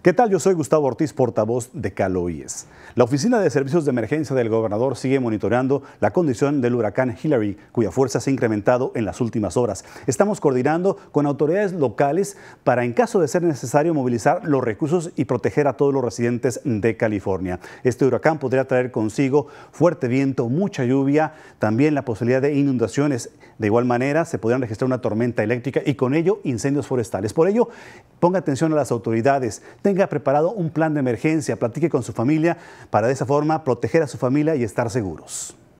¿Qué tal? Yo soy Gustavo Ortiz, portavoz de Caloíes. La Oficina de Servicios de Emergencia del Gobernador sigue monitoreando la condición del huracán Hillary, cuya fuerza se ha incrementado en las últimas horas. Estamos coordinando con autoridades locales para, en caso de ser necesario, movilizar los recursos y proteger a todos los residentes de California. Este huracán podría traer consigo fuerte viento, mucha lluvia, también la posibilidad de inundaciones. De igual manera, se podrían registrar una tormenta eléctrica y con ello incendios forestales. Por ello, ponga atención a las autoridades tenga preparado un plan de emergencia, platique con su familia para de esa forma proteger a su familia y estar seguros.